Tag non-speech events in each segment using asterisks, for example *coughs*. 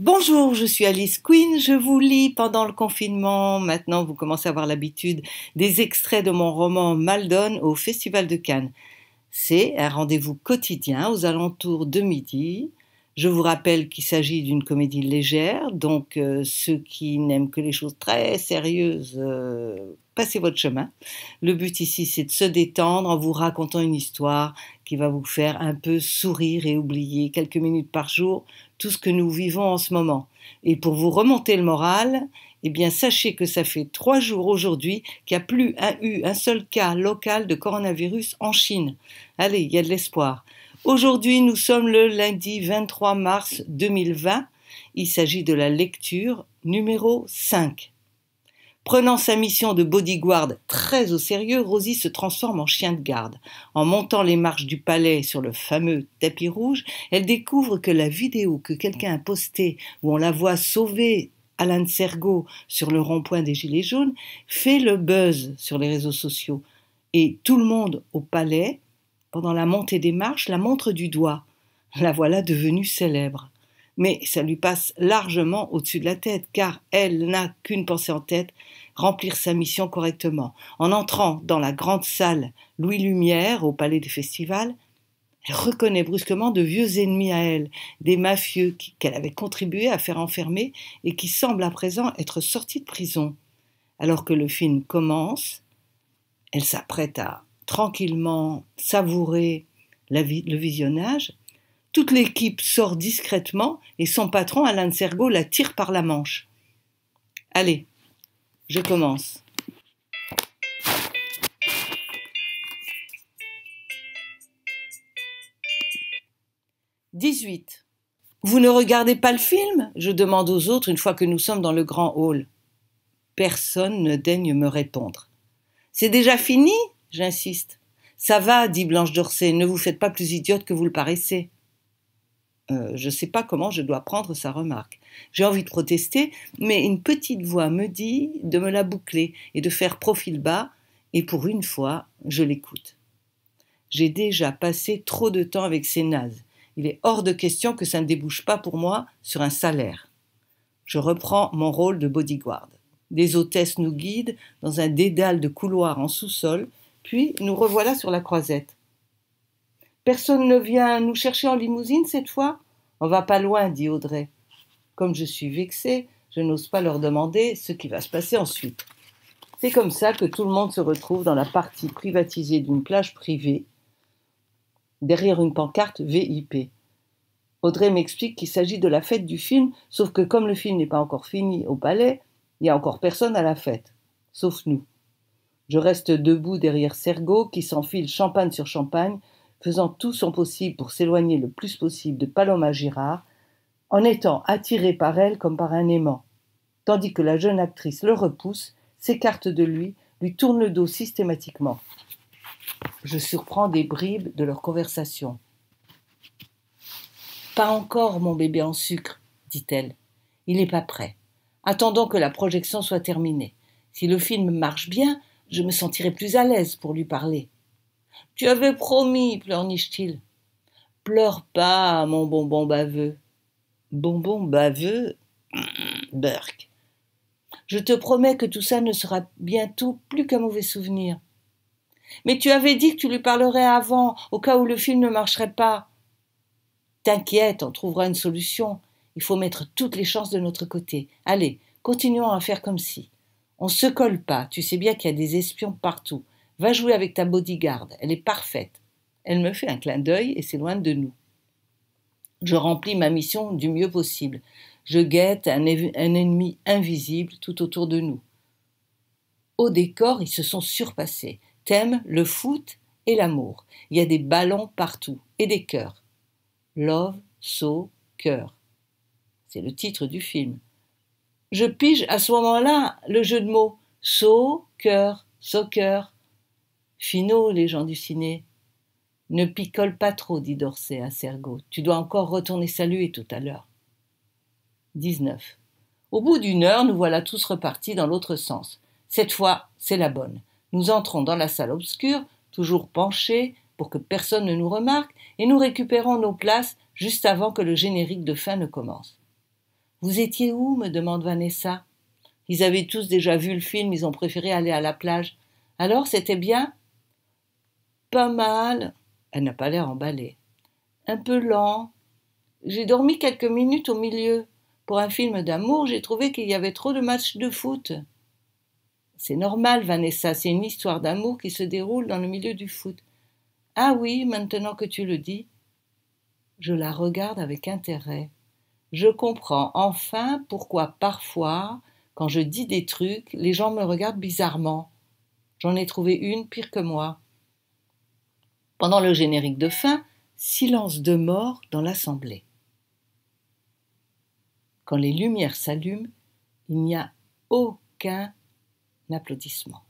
Bonjour, je suis Alice Queen, je vous lis pendant le confinement, maintenant vous commencez à avoir l'habitude, des extraits de mon roman Maldon au Festival de Cannes. C'est un rendez-vous quotidien aux alentours de midi. Je vous rappelle qu'il s'agit d'une comédie légère, donc euh, ceux qui n'aiment que les choses très sérieuses, euh, passez votre chemin. Le but ici, c'est de se détendre en vous racontant une histoire qui va vous faire un peu sourire et oublier quelques minutes par jour tout ce que nous vivons en ce moment. Et pour vous remonter le moral, eh bien, sachez que ça fait trois jours aujourd'hui qu'il n'y a plus un, eu un seul cas local de coronavirus en Chine. Allez, il y a de l'espoir. Aujourd'hui, nous sommes le lundi 23 mars 2020. Il s'agit de la lecture numéro 5. Prenant sa mission de bodyguard très au sérieux, Rosie se transforme en chien de garde. En montant les marches du palais sur le fameux tapis rouge, elle découvre que la vidéo que quelqu'un a postée où on la voit sauver Alain Sergo sur le rond-point des Gilets jaunes fait le buzz sur les réseaux sociaux. Et tout le monde au palais, pendant la montée des marches, la montre du doigt. La voilà devenue célèbre mais ça lui passe largement au-dessus de la tête, car elle n'a qu'une pensée en tête, remplir sa mission correctement. En entrant dans la grande salle Louis Lumière au Palais des Festivals, elle reconnaît brusquement de vieux ennemis à elle, des mafieux qu'elle avait contribué à faire enfermer et qui semblent à présent être sortis de prison. Alors que le film commence, elle s'apprête à tranquillement savourer le visionnage toute l'équipe sort discrètement et son patron, Alain Sergo, la tire par la manche. Allez, je commence. « 18. Vous ne regardez pas le film je demande aux autres une fois que nous sommes dans le grand hall. Personne ne daigne me répondre. C'est déjà fini j'insiste. Ça va, dit Blanche d'Orsay, ne vous faites pas plus idiote que vous le paraissez. Euh, je ne sais pas comment je dois prendre sa remarque. J'ai envie de protester, mais une petite voix me dit de me la boucler et de faire profil bas, et pour une fois, je l'écoute. J'ai déjà passé trop de temps avec ces nazes. Il est hors de question que ça ne débouche pas pour moi sur un salaire. Je reprends mon rôle de bodyguard. Des hôtesses nous guident dans un dédale de couloirs en sous-sol, puis nous revoilà sur la croisette. Personne ne vient nous chercher en limousine cette fois On va pas loin, dit Audrey. Comme je suis vexée, je n'ose pas leur demander ce qui va se passer ensuite. C'est comme ça que tout le monde se retrouve dans la partie privatisée d'une plage privée, derrière une pancarte VIP. Audrey m'explique qu'il s'agit de la fête du film, sauf que comme le film n'est pas encore fini au palais, il n'y a encore personne à la fête, sauf nous. Je reste debout derrière Sergo qui s'enfile champagne sur champagne faisant tout son possible pour s'éloigner le plus possible de Paloma Girard, en étant attiré par elle comme par un aimant, tandis que la jeune actrice le repousse, s'écarte de lui, lui tourne le dos systématiquement. Je surprends des bribes de leur conversation. Pas encore, mon bébé en sucre, dit-elle. Il n'est pas prêt. Attendons que la projection soit terminée. Si le film marche bien, je me sentirai plus à l'aise pour lui parler. Tu avais promis, pleurniche-t-il. Pleure pas, mon bonbon baveux. Bonbon baveux *clears throat* Burke. Je te promets que tout ça ne sera bientôt plus qu'un mauvais souvenir. Mais tu avais dit que tu lui parlerais avant, au cas où le film ne marcherait pas. T'inquiète, on trouvera une solution. Il faut mettre toutes les chances de notre côté. Allez, continuons à faire comme si. On se colle pas, tu sais bien qu'il y a des espions partout. Va jouer avec ta bodyguard, elle est parfaite. Elle me fait un clin d'œil et s'éloigne de nous. Je remplis ma mission du mieux possible. Je guette un, ennemi invisible tout autour de nous. Au décor, ils se sont surpassés. Thème le foot et l'amour. Il y a des ballons partout et des cœurs. Love, so, cœur. C'est le titre du film. Je pige à ce moment-là le jeu de mots so, cœur, soccer. Finaux, les gens du ciné. Ne picole pas trop, dit Dorset à Sergot. Tu dois encore retourner saluer tout à l'heure. 19. Au bout d'une heure, nous voilà tous repartis dans l'autre sens. Cette fois, c'est la bonne. Nous entrons dans la salle obscure, toujours penchés, pour que personne ne nous remarque, et nous récupérons nos places juste avant que le générique de fin ne commence. Vous étiez où me demande Vanessa. Ils avaient tous déjà vu le film, ils ont préféré aller à la plage. Alors, c'était bien pas mal. Elle n'a pas l'air emballée. Un peu lent. J'ai dormi quelques minutes au milieu. Pour un film d'amour, j'ai trouvé qu'il y avait trop de matchs de foot. C'est normal, Vanessa, c'est une histoire d'amour qui se déroule dans le milieu du foot. Ah oui, maintenant que tu le dis. Je la regarde avec intérêt. Je comprends enfin pourquoi parfois, quand je dis des trucs, les gens me regardent bizarrement. J'en ai trouvé une pire que moi. Pendant le générique de fin, silence de mort dans l'assemblée. Quand les lumières s'allument, il n'y a aucun applaudissement.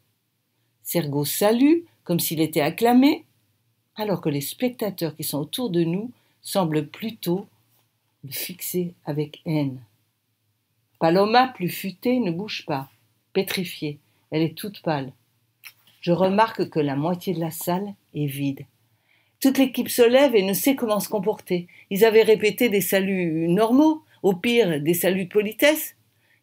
Sergo salue comme s'il était acclamé, alors que les spectateurs qui sont autour de nous semblent plutôt le fixer avec haine. Paloma, plus futée, ne bouge pas, pétrifiée. Elle est toute pâle. Je remarque que la moitié de la salle est vide. Toute l'équipe se lève et ne sait comment se comporter. Ils avaient répété des saluts normaux, au pire des saluts de politesse,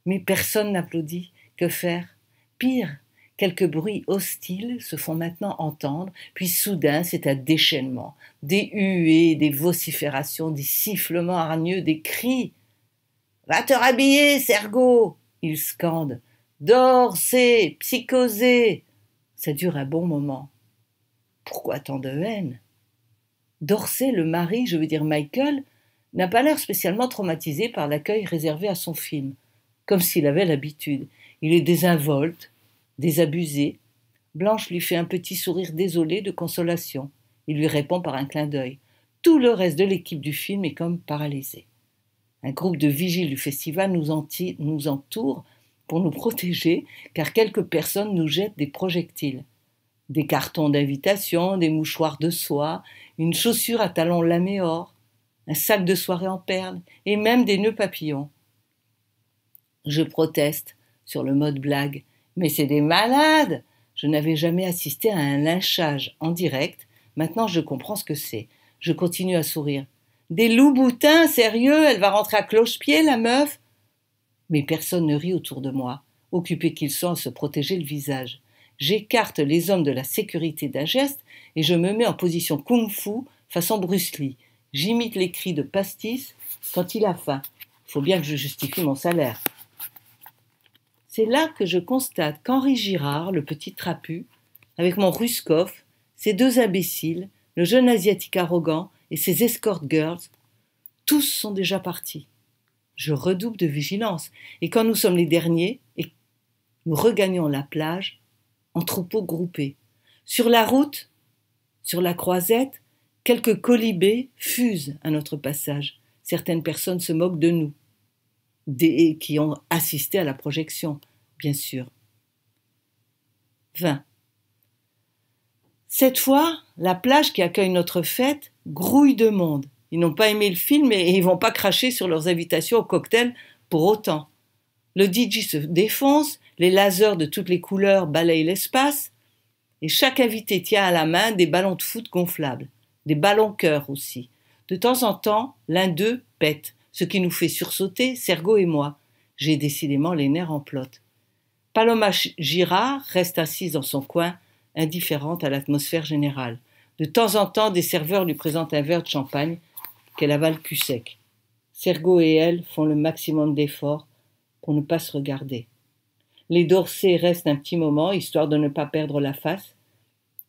mais personne n'applaudit. Que faire Pire, quelques bruits hostiles se font maintenant entendre, puis soudain c'est un déchaînement, des huées, des vociférations, des sifflements hargneux, des cris. Va te rhabiller, Sergo Ils scandent. Dors, c'est psychosé Ça dure un bon moment. Pourquoi tant de haine Dorsey, le mari, je veux dire Michael, n'a pas l'air spécialement traumatisé par l'accueil réservé à son film, comme s'il avait l'habitude. Il est désinvolte, désabusé. Blanche lui fait un petit sourire désolé de consolation. Il lui répond par un clin d'œil. Tout le reste de l'équipe du film est comme paralysé. Un groupe de vigiles du festival nous entoure pour nous protéger, car quelques personnes nous jettent des projectiles des cartons d'invitation, des mouchoirs de soie, une chaussure à talons laméor, or, un sac de soirée en perles et même des nœuds papillons. Je proteste sur le mode blague, mais c'est des malades Je n'avais jamais assisté à un lynchage en direct, maintenant je comprends ce que c'est. Je continue à sourire. Des loups boutins, sérieux, elle va rentrer à cloche-pied, la meuf Mais personne ne rit autour de moi, occupés qu'ils sont à se protéger le visage. J'écarte les hommes de la sécurité d'un geste et je me mets en position kung-fu façon Bruce Lee. J'imite les cris de Pastis quand il a faim. Faut bien que je justifie mon salaire. C'est là que je constate qu'Henri Girard, le petit trapu, avec mon Ruskov, ses deux imbéciles, le jeune asiatique arrogant et ses escort girls, tous sont déjà partis. Je redouble de vigilance, et quand nous sommes les derniers et nous regagnons la plage, en troupeaux groupés. Sur la route, sur la croisette, quelques colibés fusent à notre passage. Certaines personnes se moquent de nous, des qui ont assisté à la projection, bien sûr. 20. Cette fois, la plage qui accueille notre fête grouille de monde. Ils n'ont pas aimé le film et ils vont pas cracher sur leurs invitations au cocktail pour autant. Le DJ se défonce, les lasers de toutes les couleurs balayent l'espace et chaque invité tient à la main des ballons de foot gonflables, des ballons cœur aussi. De temps en temps, l'un d'eux pète, ce qui nous fait sursauter, Sergo et moi. J'ai décidément les nerfs en pelote. Paloma Girard reste assise dans son coin, indifférente à l'atmosphère générale. De temps en temps, des serveurs lui présentent un verre de champagne qu'elle avale cul sec. Sergo et elle font le maximum d'efforts pour ne pas se regarder. Les Dorsets restent un petit moment, histoire de ne pas perdre la face,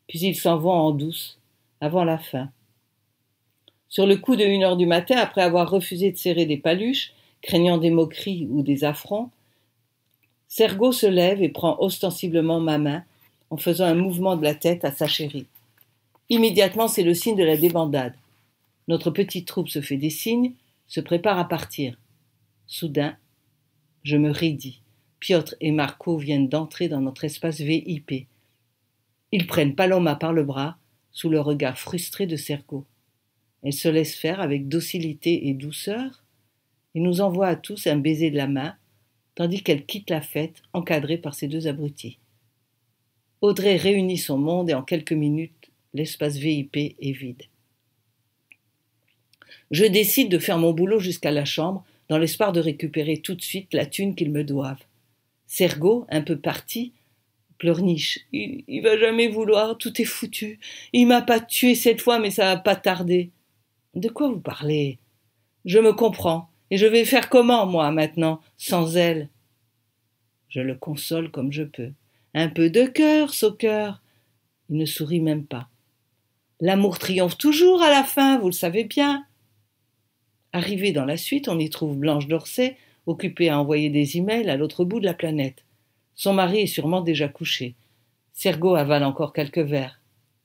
puis ils s'en vont en douce, avant la fin. Sur le coup de une heure du matin, après avoir refusé de serrer des paluches, craignant des moqueries ou des affronts, Sergo se lève et prend ostensiblement ma main, en faisant un mouvement de la tête à sa chérie. Immédiatement, c'est le signe de la débandade. Notre petite troupe se fait des signes, se prépare à partir. Soudain, je me raidis. Piotr et Marco viennent d'entrer dans notre espace VIP. Ils prennent Paloma par le bras, sous le regard frustré de Serco. Elle se laisse faire avec docilité et douceur, et nous envoie à tous un baiser de la main, tandis qu'elle quitte la fête, encadrée par ses deux abrutis. Audrey réunit son monde et en quelques minutes, l'espace VIP est vide. Je décide de faire mon boulot jusqu'à la chambre, dans l'espoir de récupérer tout de suite la thune qu'ils me doivent. Sergot, un peu parti, pleurniche. Il, ne va jamais vouloir, tout est foutu. Il m'a pas tué cette fois, mais ça va pas tardé. De quoi vous parlez Je me comprends, et je vais faire comment, moi, maintenant, sans elle Je le console comme je peux. Un peu de cœur, Saucœur. Il ne sourit même pas. L'amour triomphe toujours à la fin, vous le savez bien. Arrivé dans la suite, on y trouve Blanche d'Orsay, occupé à envoyer des emails à l'autre bout de la planète. Son mari est sûrement déjà couché. Sergo avale encore quelques verres.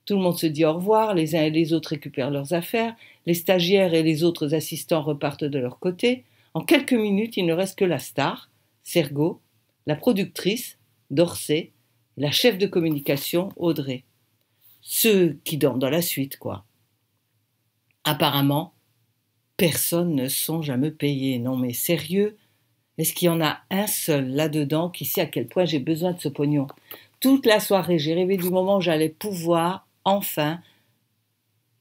Tout le monde se dit au revoir, les uns et les autres récupèrent leurs affaires, les stagiaires et les autres assistants repartent de leur côté. En quelques minutes, il ne reste que la star, Sergo, la productrice, Dorsay, la chef de communication, Audrey. Ceux qui dorment dans la suite, quoi. Apparemment, personne ne songe à me payer. Non mais sérieux, est-ce qu'il y en a un seul là-dedans qui sait à quel point j'ai besoin de ce pognon Toute la soirée, j'ai rêvé du moment où j'allais pouvoir, enfin,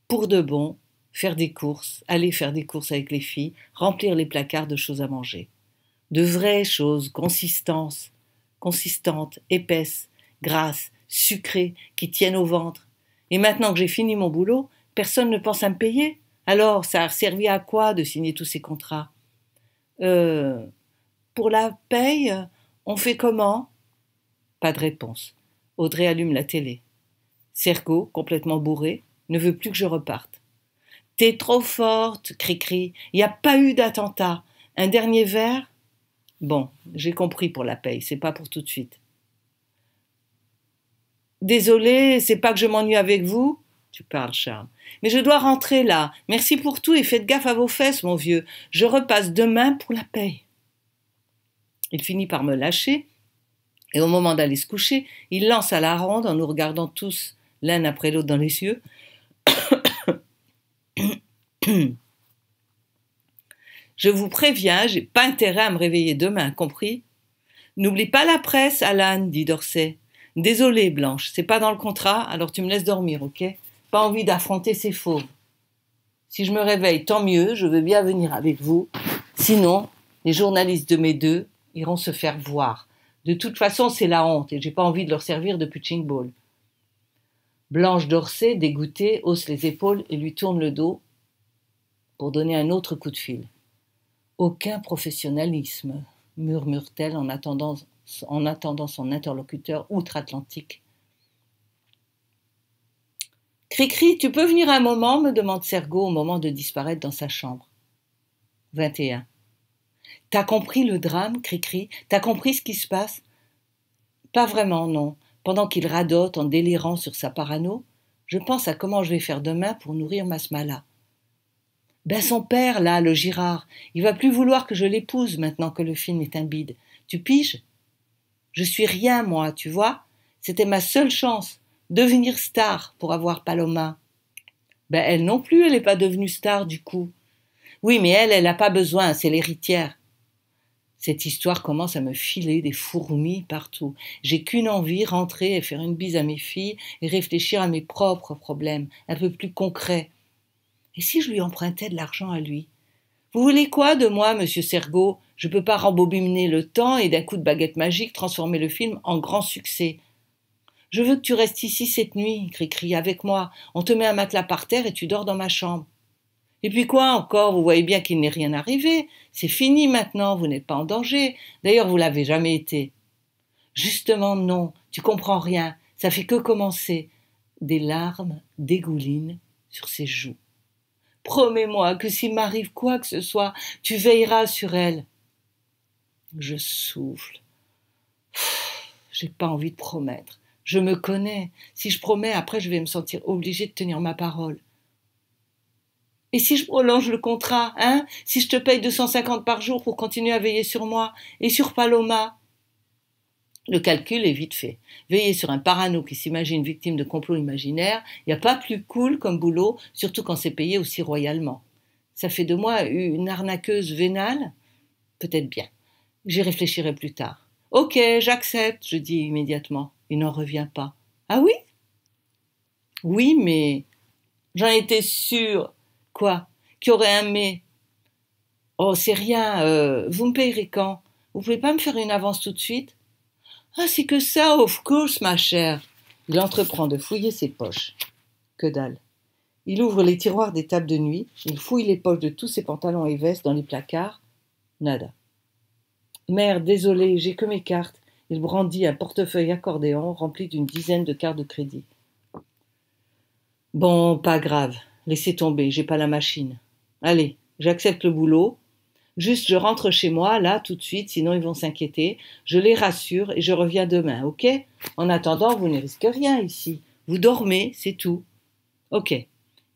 pour de bon, faire des courses, aller faire des courses avec les filles, remplir les placards de choses à manger. De vraies choses, consistance, consistantes, épaisses, grasses, sucrées, qui tiennent au ventre. Et maintenant que j'ai fini mon boulot, personne ne pense à me payer. Alors, ça a servi à quoi de signer tous ces contrats euh, pour la paye, on fait comment Pas de réponse. Audrey allume la télé. Sergo, complètement bourré, ne veut plus que je reparte. T'es trop forte, cri-cri. n'y a pas eu d'attentat. Un dernier verre Bon, j'ai compris pour la paye, c'est pas pour tout de suite. Désolé, c'est pas que je m'ennuie avec vous. Tu parles, Charles. Mais je dois rentrer là. Merci pour tout et faites gaffe à vos fesses, mon vieux. Je repasse demain pour la paye. Il finit par me lâcher, et au moment d'aller se coucher, il lance à la ronde, en nous regardant tous l'un après l'autre dans les yeux. *coughs* Je vous préviens, j'ai pas intérêt à me réveiller demain, compris N'oublie pas la presse, Alan, dit Dorset. Désolé, Blanche, c'est pas dans le contrat, alors tu me laisses dormir, ok Pas envie d'affronter ces fauves. Si je me réveille, tant mieux, je veux bien venir avec vous. Sinon, les journalistes de mes deux iront se faire voir. De toute façon, c'est la honte et j'ai pas envie de leur servir de pitching ball. Blanche Dorsay, dégoûtée, hausse les épaules et lui tourne le dos pour donner un autre coup de fil. Aucun professionnalisme, murmure-t-elle en attendant, son interlocuteur outre-Atlantique. Cricri, tu peux venir un moment me demande Sergo au moment de disparaître dans sa chambre. 21. T'as compris le drame, cri. T'as compris ce qui se passe Pas vraiment, non. Pendant qu'il radote en délirant sur sa parano, je pense à comment je vais faire demain pour nourrir Masmala. Ben son père, là, le Girard, il va plus vouloir que je l'épouse maintenant que le film est un bide. Tu piges Je suis rien, moi, tu vois C'était ma seule chance, devenir star pour avoir Paloma. Ben elle non plus, elle n'est pas devenue star du coup. Oui, mais elle, elle n'a pas besoin, c'est l'héritière. Cette histoire commence à me filer des fourmis partout. J'ai qu'une envie, rentrer et faire une bise à mes filles et réfléchir à mes propres problèmes, un peu plus concrets. Et si je lui empruntais de l'argent à lui Vous voulez quoi de moi, monsieur Sergot Je ne peux pas rembobiner le temps et d'un coup de baguette magique transformer le film en grand succès. Je veux que tu restes ici cette nuit, crie-crie, avec moi. On te met un matelas par terre et tu dors dans ma chambre. Et puis quoi encore Vous voyez bien qu'il n'est rien arrivé. C'est fini maintenant, vous n'êtes pas en danger. D'ailleurs, vous l'avez jamais été. Justement, non, tu comprends rien. Ça fait que commencer. Des larmes dégoulinent sur ses joues. Promets-moi que s'il m'arrive quoi que ce soit, tu veilleras sur elle. Je souffle. J'ai pas envie de promettre. Je me connais. Si je promets, après je vais me sentir obligé de tenir ma parole. Et si je prolonge le contrat, hein Si je te paye 250 par jour pour continuer à veiller sur moi et sur Paloma Le calcul est vite fait. Veiller sur un parano qui s'imagine victime de complots imaginaires, il n'y a pas plus cool comme boulot, surtout quand c'est payé aussi royalement. Ça fait de moi une arnaqueuse vénale Peut-être bien. J'y réfléchirai plus tard. Ok, j'accepte, je dis immédiatement. Il n'en revient pas. Ah oui Oui, mais j'en étais sûre. Quoi Qui aurait aimé Oh, c'est rien, euh, vous me payerez quand Vous pouvez pas me faire une avance tout de suite Ah, c'est que ça, of course, ma chère Il entreprend de fouiller ses poches. Que dalle Il ouvre les tiroirs des tables de nuit, il fouille les poches de tous ses pantalons et vestes dans les placards. Nada. Mère, désolé, j'ai que mes cartes. Il brandit un portefeuille accordéon rempli d'une dizaine de cartes de crédit. Bon, pas grave laissez tomber, j'ai pas la machine. Allez, j'accepte le boulot. Juste, je rentre chez moi, là, tout de suite, sinon ils vont s'inquiéter. Je les rassure et je reviens demain, ok En attendant, vous ne risquez rien ici. Vous dormez, c'est tout. Ok. Il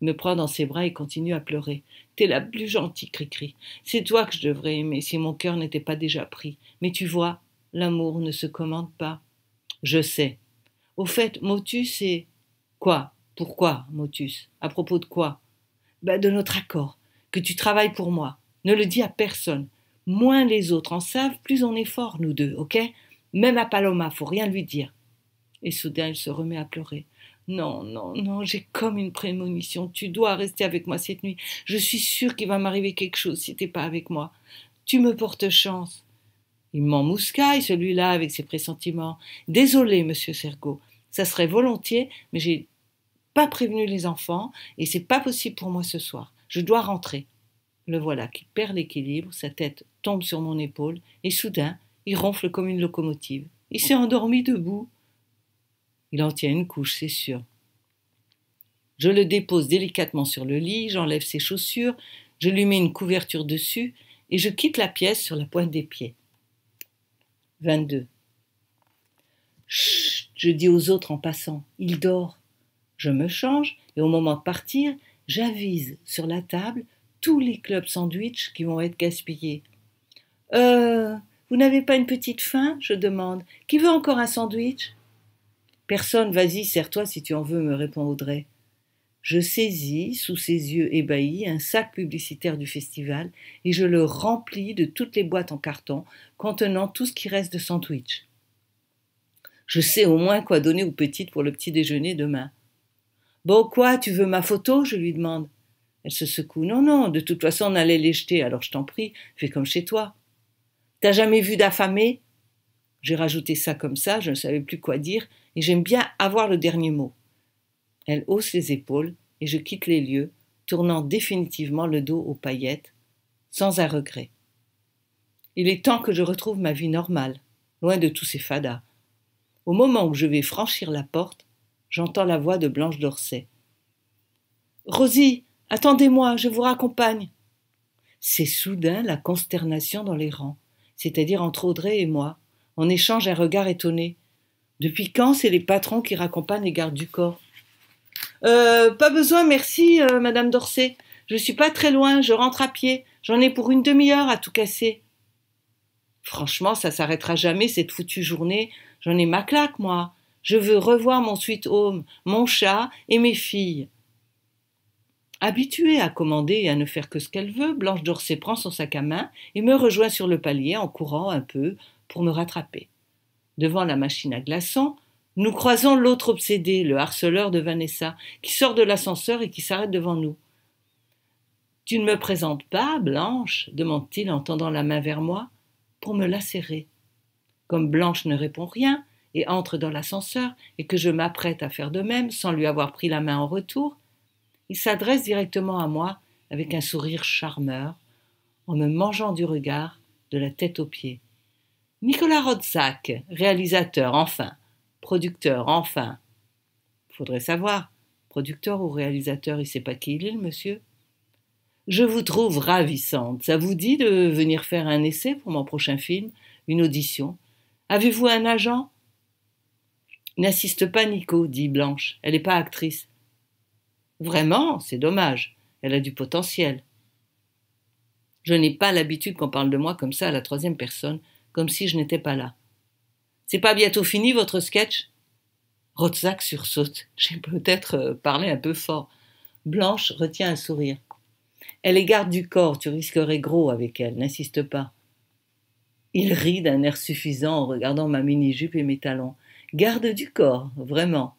me prend dans ses bras et continue à pleurer. T'es la plus gentille, cri. C'est toi que je devrais aimer si mon cœur n'était pas déjà pris. Mais tu vois, l'amour ne se commande pas. Je sais. Au fait, Motus, c'est. Quoi pourquoi, Motus À propos de quoi bah, De notre accord, que tu travailles pour moi. Ne le dis à personne. Moins les autres en savent, plus on est fort, nous deux, ok Même à Paloma, faut rien lui dire. Et soudain, elle se remet à pleurer. Non, non, non, j'ai comme une prémonition. Tu dois rester avec moi cette nuit. Je suis sûre qu'il va m'arriver quelque chose si t'es pas avec moi. Tu me portes chance. Il m'emmouscaille, celui-là, avec ses pressentiments. Désolé, monsieur Sergo. Ça serait volontiers, mais j'ai pas prévenu les enfants et c'est pas possible pour moi ce soir. Je dois rentrer. Le voilà qui perd l'équilibre, sa tête tombe sur mon épaule et soudain, il ronfle comme une locomotive. Il s'est endormi debout. Il en tient une couche, c'est sûr. Je le dépose délicatement sur le lit, j'enlève ses chaussures, je lui mets une couverture dessus et je quitte la pièce sur la pointe des pieds. 22. Chut, je dis aux autres en passant, il dort. Je me change et au moment de partir, j'avise sur la table tous les clubs sandwich qui vont être gaspillés. Euh, vous n'avez pas une petite faim je demande. Qui veut encore un sandwich Personne, vas-y, sers-toi si tu en veux, me répond Audrey. Je saisis, sous ses yeux ébahis, un sac publicitaire du festival et je le remplis de toutes les boîtes en carton contenant tout ce qui reste de sandwich. Je sais au moins quoi donner aux petites pour le petit déjeuner demain. Bon, quoi, tu veux ma photo je lui demande. Elle se secoue. Non, non, de toute façon, on allait les jeter, alors je t'en prie, fais comme chez toi. T'as jamais vu d'affamé J'ai rajouté ça comme ça, je ne savais plus quoi dire, et j'aime bien avoir le dernier mot. Elle hausse les épaules, et je quitte les lieux, tournant définitivement le dos aux paillettes, sans un regret. Il est temps que je retrouve ma vie normale, loin de tous ces fadas. Au moment où je vais franchir la porte, j'entends la voix de Blanche d'Orsay. Rosie, attendez-moi, je vous raccompagne. C'est soudain la consternation dans les rangs, c'est-à-dire entre Audrey et moi. On échange un regard étonné. Depuis quand c'est les patrons qui raccompagnent les gardes du corps euh, Pas besoin, merci, euh, Madame d'Orsay. Je suis pas très loin, je rentre à pied. J'en ai pour une demi-heure à tout casser. Franchement, ça s'arrêtera jamais cette foutue journée. J'en ai ma claque, moi. Je veux revoir mon suite home, mon chat et mes filles. Habituée à commander et à ne faire que ce qu'elle veut, Blanche d'Orsay prend son sac à main et me rejoint sur le palier en courant un peu pour me rattraper. Devant la machine à glaçons, nous croisons l'autre obsédé, le harceleur de Vanessa, qui sort de l'ascenseur et qui s'arrête devant nous. Tu ne me présentes pas, Blanche demande-t-il en tendant la main vers moi pour me la Comme Blanche ne répond rien, et entre dans l'ascenseur et que je m'apprête à faire de même sans lui avoir pris la main en retour, il s'adresse directement à moi avec un sourire charmeur, en me mangeant du regard de la tête aux pieds. Nicolas Rodzak, réalisateur enfin, producteur enfin. Faudrait savoir, producteur ou réalisateur, il sait pas qui il est, monsieur. Je vous trouve ravissante. Ça vous dit de venir faire un essai pour mon prochain film, une audition Avez-vous un agent N'assiste pas, Nico, dit Blanche. Elle n'est pas actrice. Vraiment, c'est dommage. Elle a du potentiel. Je n'ai pas l'habitude qu'on parle de moi comme ça à la troisième personne, comme si je n'étais pas là. C'est pas bientôt fini votre sketch Rotzak sursaute. J'ai peut-être euh, parlé un peu fort. Blanche retient un sourire. Elle est garde du corps, tu risquerais gros avec elle, n'insiste pas. Il rit d'un air suffisant en regardant ma mini-jupe et mes talons. Garde du corps, vraiment.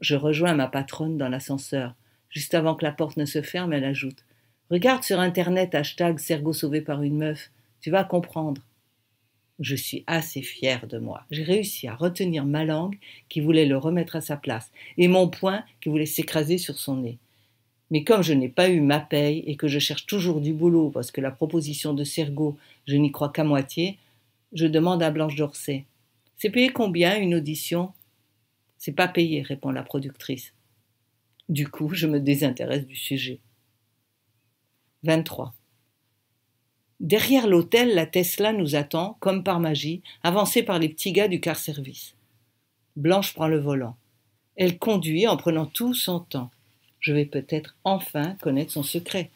Je rejoins ma patronne dans l'ascenseur. Juste avant que la porte ne se ferme, elle ajoute Regarde sur internet hashtag Sergo sauvé par une meuf. Tu vas comprendre. Je suis assez fière de moi. J'ai réussi à retenir ma langue qui voulait le remettre à sa place et mon poing qui voulait s'écraser sur son nez. Mais comme je n'ai pas eu ma paye et que je cherche toujours du boulot parce que la proposition de Sergo, je n'y crois qu'à moitié, je demande à Blanche d'Orsay c'est payé combien une audition C'est pas payé, répond la productrice. Du coup, je me désintéresse du sujet. 23. Derrière l'hôtel, la Tesla nous attend, comme par magie, avancée par les petits gars du car service. Blanche prend le volant. Elle conduit en prenant tout son temps. Je vais peut-être enfin connaître son secret.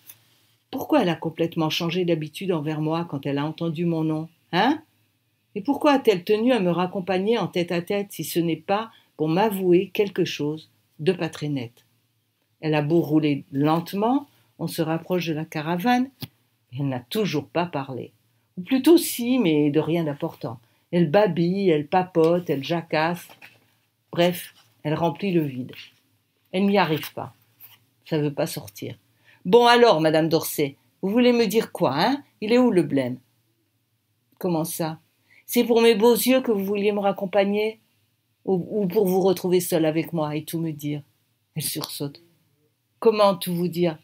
Pourquoi elle a complètement changé d'habitude envers moi quand elle a entendu mon nom Hein et pourquoi a-t-elle tenu à me raccompagner en tête à tête si ce n'est pas pour m'avouer quelque chose de pas très net Elle a beau rouler lentement, on se rapproche de la caravane, elle n'a toujours pas parlé. Ou plutôt si, mais de rien d'important. Elle babille, elle papote, elle jacasse. Bref, elle remplit le vide. Elle n'y arrive pas. Ça ne veut pas sortir. Bon alors, Madame d'Orsay, vous voulez me dire quoi, hein Il est où le blême Comment ça c'est pour mes beaux yeux que vous vouliez me raccompagner ou, pour vous retrouver seul avec moi et tout me dire. Elle sursaute. Comment tout vous dire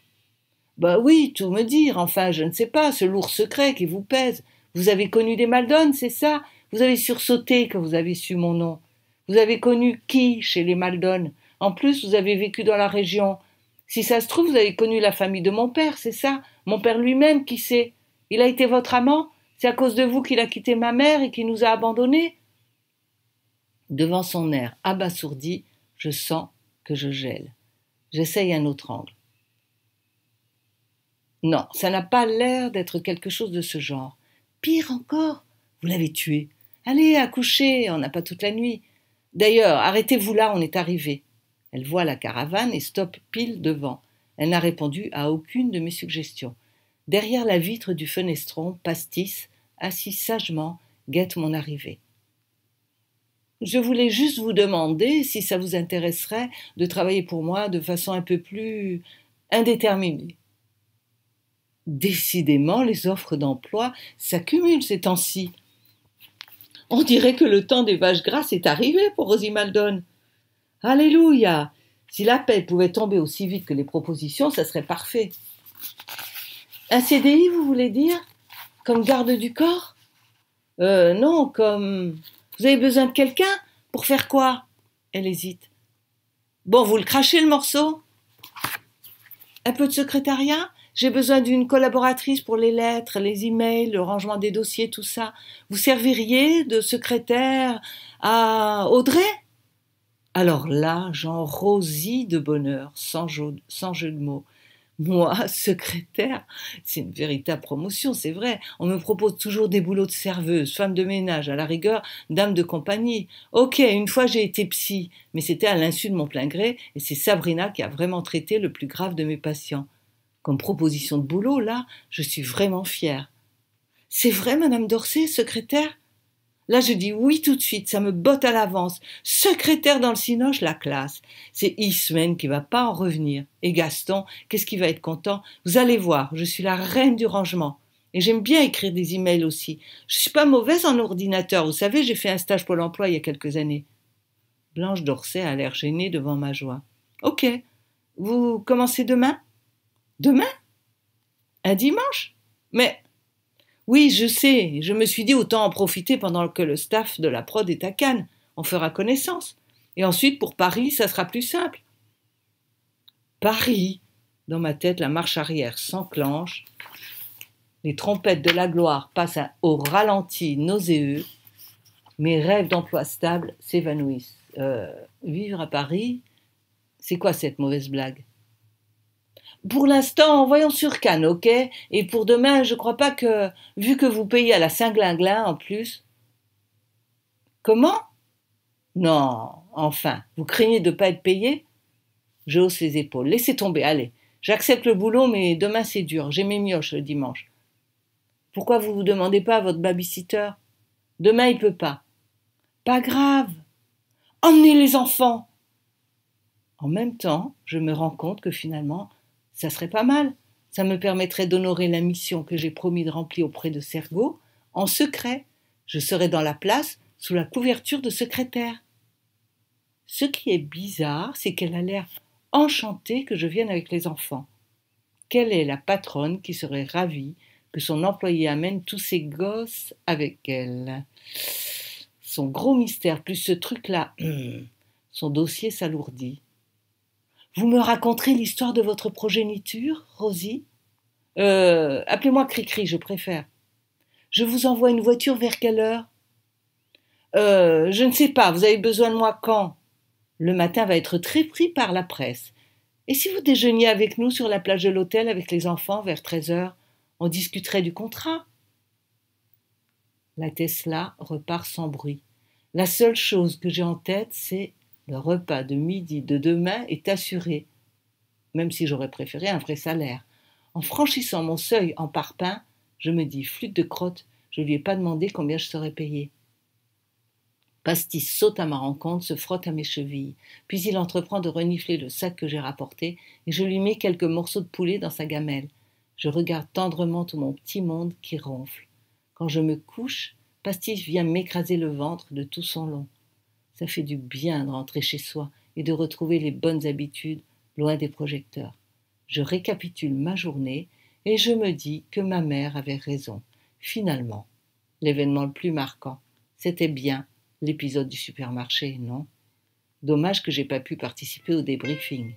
Bah oui, tout me dire. Enfin, je ne sais pas, ce lourd secret qui vous pèse. Vous avez connu des Maldonnes, c'est ça Vous avez sursauté que vous avez su mon nom. Vous avez connu qui chez les Maldonnes En plus, vous avez vécu dans la région. Si ça se trouve, vous avez connu la famille de mon père, c'est ça Mon père lui-même, qui sait Il a été votre amant c'est à cause de vous qu'il a quitté ma mère et qu'il nous a abandonnés. Devant son air abasourdi, je sens que je gèle. J'essaye un autre angle. Non, ça n'a pas l'air d'être quelque chose de ce genre. Pire encore, vous l'avez tué. Allez, accouchez, on n'a pas toute la nuit. D'ailleurs, arrêtez-vous là, on est arrivé. Elle voit la caravane et stoppe pile devant. Elle n'a répondu à aucune de mes suggestions. Derrière la vitre du fenestron, pastis, assis sagement, guette mon arrivée. Je voulais juste vous demander si ça vous intéresserait de travailler pour moi de façon un peu plus indéterminée. Décidément, les offres d'emploi s'accumulent ces temps-ci. On dirait que le temps des vaches grasses est arrivé pour Maldon. Alléluia Si l'appel pouvait tomber aussi vite que les propositions, ça serait parfait. Un CDI, vous voulez dire comme garde du corps euh, Non, comme... Vous avez besoin de quelqu'un Pour faire quoi Elle hésite. Bon, vous le crachez le morceau Un peu de secrétariat J'ai besoin d'une collaboratrice pour les lettres, les emails, le rangement des dossiers, tout ça. Vous serviriez de secrétaire à Audrey alors là, j'en rosie de bonheur, sans jeu de mots moi, *laughs* secrétaire, c'est une véritable promotion, c'est vrai. On me propose toujours des boulots de serveuse, femme de ménage, à la rigueur, dame de compagnie. Ok, une fois j'ai été psy, mais c'était à l'insu de mon plein gré, et c'est Sabrina qui a vraiment traité le plus grave de mes patients. Comme proposition de boulot, là, je suis vraiment fière. C'est vrai, Madame Dorsay, secrétaire Là, je dis oui tout de suite, ça me botte à l'avance. Secrétaire dans le Cinoche, la classe. C'est Ismen qui va pas en revenir. Et Gaston, qu'est-ce qu'il va être content Vous allez voir, je suis la reine du rangement. Et j'aime bien écrire des emails aussi. Je suis pas mauvaise en ordinateur. Vous savez, j'ai fait un stage pour l'emploi il y a quelques années. Blanche Dorsay a l'air gênée devant ma joie. Ok. Vous commencez demain Demain Un dimanche Mais oui, je sais, je me suis dit autant en profiter pendant que le staff de la prod est à Cannes. On fera connaissance. Et ensuite, pour Paris, ça sera plus simple. Paris Dans ma tête, la marche arrière s'enclenche. Les trompettes de la gloire passent au ralenti nauséeux. Mes rêves d'emploi stable s'évanouissent. Euh, vivre à Paris, c'est quoi cette mauvaise blague pour l'instant, voyons sur Cannes, ok Et pour demain, je crois pas que, vu que vous payez à la Saint-Glinglin en plus. Comment Non, enfin, vous craignez de ne pas être payé Je hausse les épaules. Laissez tomber, allez. J'accepte le boulot, mais demain c'est dur. J'ai mes mioches le dimanche. Pourquoi vous ne vous demandez pas à votre babysitter Demain il peut pas. Pas grave. Emmenez les enfants. En même temps, je me rends compte que finalement, ça serait pas mal. Ça me permettrait d'honorer la mission que j'ai promis de remplir auprès de Sergo, en secret. Je serai dans la place sous la couverture de secrétaire. Ce qui est bizarre, c'est qu'elle a l'air enchantée que je vienne avec les enfants. Quelle est la patronne qui serait ravie que son employé amène tous ses gosses avec elle Son gros mystère, plus ce truc-là, *clears throat* son dossier s'alourdit. Vous me raconterez l'histoire de votre progéniture, Rosie euh, Appelez-moi Cricri, je préfère. Je vous envoie une voiture vers quelle heure euh, Je ne sais pas, vous avez besoin de moi quand Le matin va être très pris par la presse. Et si vous déjeuniez avec nous sur la plage de l'hôtel avec les enfants vers 13 heures, on discuterait du contrat La Tesla repart sans bruit. La seule chose que j'ai en tête, c'est le repas de midi de demain est assuré, même si j'aurais préféré un vrai salaire. En franchissant mon seuil en parpaing, je me dis flûte de crotte, je ne lui ai pas demandé combien je serais payé. Pastis saute à ma rencontre, se frotte à mes chevilles, puis il entreprend de renifler le sac que j'ai rapporté, et je lui mets quelques morceaux de poulet dans sa gamelle. Je regarde tendrement tout mon petit monde qui ronfle. Quand je me couche, Pastis vient m'écraser le ventre de tout son long. Ça fait du bien de rentrer chez soi et de retrouver les bonnes habitudes loin des projecteurs. Je récapitule ma journée et je me dis que ma mère avait raison. Finalement, l'événement le plus marquant, c'était bien l'épisode du supermarché, non Dommage que j'ai pas pu participer au débriefing.